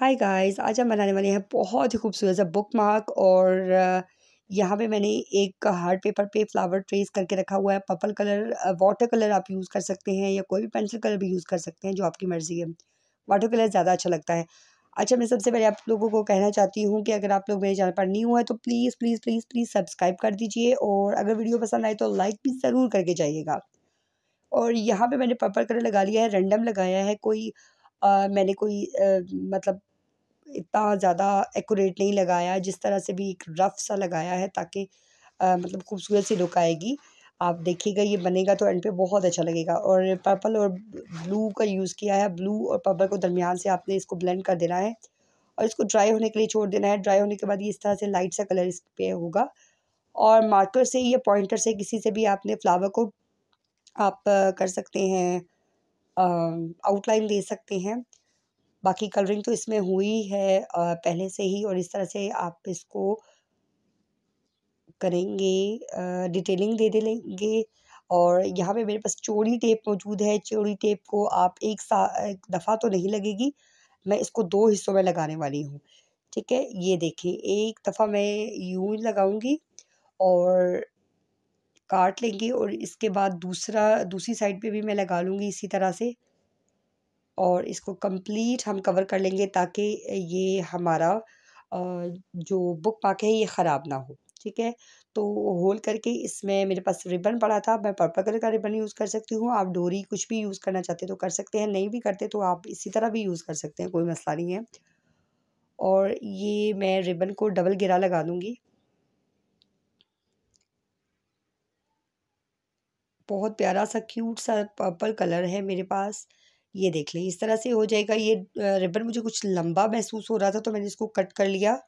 hi guys आज हम बनाने वाले हैं बहुत ही खूबसूरत सा बुक मार्क और यहाँ पे मैंने एक हार्ड पेपर पे फ्लावर ट्रेस करके रखा हुआ है पर्पल कलर वाटर कलर आप यूज़ कर सकते हैं या कोई भी पेंसिल कलर भी यूज़ कर सकते हैं जो आपकी मर्ज़ी है वाटर कलर ज़्यादा अच्छा लगता है अच्छा मैं सबसे पहले आप लोगों को कहना चाहती हूँ कि अगर आप लोग मेरे चैनल पर नहीं हुआ है तो please please please please subscribe कर दीजिए और अगर वीडियो पसंद आए तो लाइक भी ज़रूर करके जाइएगा और यहाँ पे मैंने पर्पल कलर लगा लिया है रेंडम लगाया है कोई आ, मैंने कोई आ, मतलब इतना ज़्यादा एक्यूरेट नहीं लगाया जिस तरह से भी एक रफ़ सा लगाया है ताकि मतलब खूबसूरत सी लुक आएगी आप देखिएगा ये बनेगा तो एंड पे बहुत अच्छा लगेगा और पर्पल और ब्लू का यूज़ किया है ब्लू और पर्पल को दरमियान से आपने इसको ब्लेंड कर देना है और इसको ड्राई होने के लिए छोड़ देना है ड्राई होने के बाद ये इस तरह से लाइट सा कलर इस पर होगा और मार्कर से या पॉइंटर से किसी से भी आपने फ्लावर को आप कर सकते हैं आउटलाइन दे सकते हैं बाकी कलरिंग तो इसमें हुई है पहले से ही और इस तरह से आप इसको करेंगे डिटेलिंग दे दे लेंगे और यहाँ पे मेरे पास चोरी टेप मौजूद है चोरी टेप को आप एक सा एक दफ़ा तो नहीं लगेगी मैं इसको दो हिस्सों में लगाने वाली हूँ ठीक है ये देखें एक दफ़ा मैं यूं लगाऊंगी और काट लेंगे और इसके बाद दूसरा दूसरी साइड पे भी मैं लगा लूँगी इसी तरह से और इसको कंप्लीट हम कवर कर लेंगे ताकि ये हमारा जो बुक पाक है ये ख़राब ना हो ठीक है तो होल करके इसमें मेरे पास रिबन पड़ा था मैं पर्पल कलर का रिबन यूज़ कर सकती हूँ आप डोरी कुछ भी यूज़ करना चाहते तो कर सकते हैं नहीं भी करते तो आप इसी तरह भी यूज़ कर सकते हैं कोई मसला नहीं है और ये मैं रिबन को डबल गिरा लगा दूँगी बहुत प्यारा सा क्यूट सा पर्पल कलर है मेरे पास ये देख लें इस तरह से हो जाएगा ये रिबन मुझे कुछ लंबा महसूस हो रहा था तो मैंने इसको कट कर लिया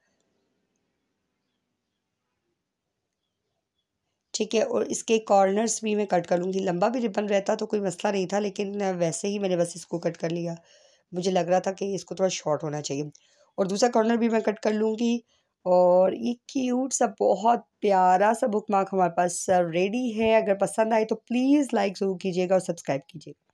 ठीक है और इसके कॉर्नर्स भी मैं कट कर लूँगी लंबा भी रिबन रहता तो कोई मसला नहीं था लेकिन वैसे ही मैंने बस इसको कट कर लिया मुझे लग रहा था कि इसको थोड़ा शॉर्ट होना चाहिए और दूसरा कॉर्नर भी मैं कट कर लूँगी और ये क्यूट सा बहुत प्यारा सा बुक मार्क हमारे पास रेडी है अगर पसंद आए तो प्लीज़ लाइक ज़रूर कीजिएगा और सब्सक्राइब कीजिएगा